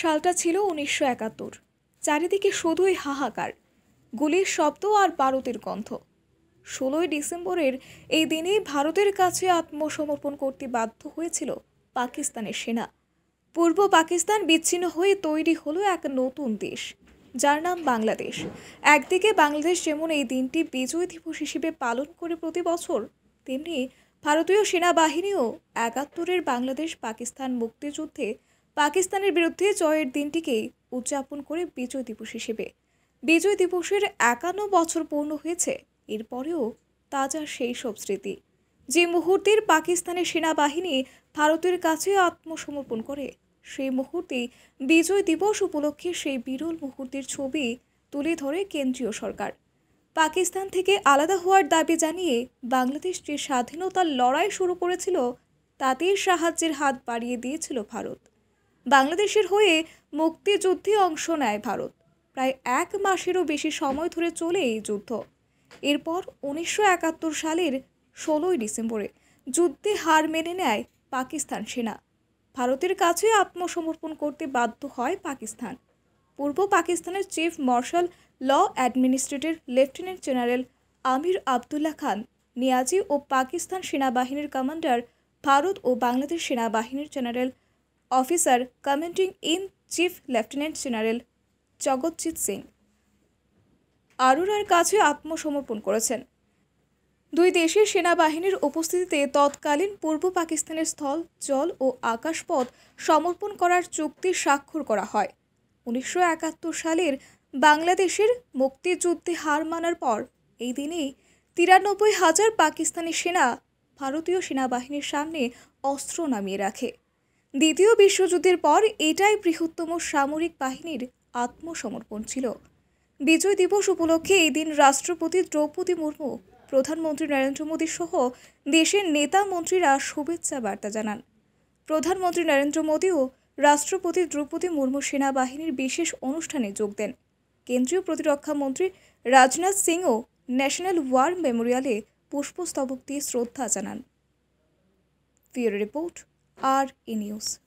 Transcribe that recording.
সালটা ছিল উনিশশো একাত্তর চারিদিকে শুধুই হাহাকার গুলির শব্দ আর বারুদের গন্ধ ষোলোই ডিসেম্বরের এই দিনেই ভারতের কাছে আত্মসমর্পণ করতে বাধ্য হয়েছিল পাকিস্তানের সেনা পূর্ব পাকিস্তান বিচ্ছিন্ন হয়ে তৈরি হলো এক নতুন দেশ যার নাম বাংলাদেশ একদিকে বাংলাদেশ যেমন এই দিনটি বিজয় দিবস হিসেবে পালন করে প্রতি বছর তেমনি ভারতীয় সেনাবাহিনীও একাত্তরের বাংলাদেশ পাকিস্তান মুক্তিযুদ্ধে পাকিস্তানের বিরুদ্ধে জয়ের দিনটিকে উদযাপন করে বিজয় দিবস হিসেবে বিজয় দিবসের একান্ন বছর পূর্ণ হয়েছে এরপরেও তাজা সেই সব স্মৃতি যে মুহূর্তের পাকিস্তানের সেনাবাহিনী ভারতের কাছে আত্মসমর্পণ করে সেই মুহূর্তে বিজয় দিবস উপলক্ষে সেই বিরল মুহূর্তের ছবি তুলে ধরে কেন্দ্রীয় সরকার পাকিস্তান থেকে আলাদা হওয়ার দাবি জানিয়ে বাংলাদেশ যে স্বাধীনতার লড়াই শুরু করেছিল তাদের সাহায্যের হাত বাড়িয়ে দিয়েছিল ভারত বাংলাদেশের হয়ে মুক্তিযুদ্ধে অংশ নেয় ভারত প্রায় এক মাসেরও বেশি সময় ধরে চলে এই যুদ্ধ এরপর উনিশশো একাত্তর সালের ষোলোই ডিসেম্বরে যুদ্ধে হার মেনে নেয় পাকিস্তান সেনা ভারতের কাছে আত্মসমর্পণ করতে বাধ্য হয় পাকিস্তান পূর্ব পাকিস্তানের chief martial law administrator lieutenant general Amir Abdullah Khan Niazi ও পাকিস্তান সেনাবাহিনীর কমান্ডার ভারত ও বাংলাদেশ সেনাবাহিনীর general officer commanding in chief lieutenant general Jagjit Singh আরোরার কাছে আত্মসমর্পণ করেছেন দুই দেশের সেনাবাহিনীর উপস্থিতিতে তৎকালীন পূর্ব পাকিস্তানের স্থল জল ও আকাশপথ সমর্পণ করার চুক্তি স্বাক্ষর করা হয় উনিশশো সালের বাংলাদেশের মুক্তিযুদ্ধে হার মানার পর এই দিনেই তিরানব্বই হাজার পাকিস্তানি সেনা ভারতীয় সেনাবাহিনীর সামনে অস্ত্র নামিয়ে রাখে দ্বিতীয় বিশ্বযুদ্ধের পর এটাই বৃহত্তম সামরিক বাহিনীর আত্মসমর্পণ ছিল বিজয় দিবস উপলক্ষে এই দিন রাষ্ট্রপতি দ্রৌপদী মুর্মু প্রধানমন্ত্রী নরেন্দ্র মোদী সহ দেশের নেতা মন্ত্রীরা শুভেচ্ছা বার্তা জানান প্রধানমন্ত্রী নরেন্দ্র মোদীও রাষ্ট্রপতি দ্রৌপদী মুর্মু সেনাবাহিনীর বিশেষ অনুষ্ঠানে যোগ দেন কেন্দ্রীয় প্রতিরক্ষা মন্ত্রী রাজনাথ সিংও ন্যাশনাল ওয়ার মেমোরিয়ালে পুষ্পস্তবক দিয়ে শ্রদ্ধা জানান রিপোর্ট in use.